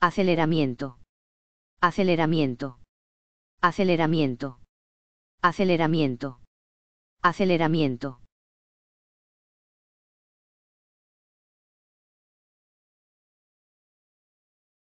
Aceleramiento. Aceleramiento. Aceleramiento. Aceleramiento. Aceleramiento.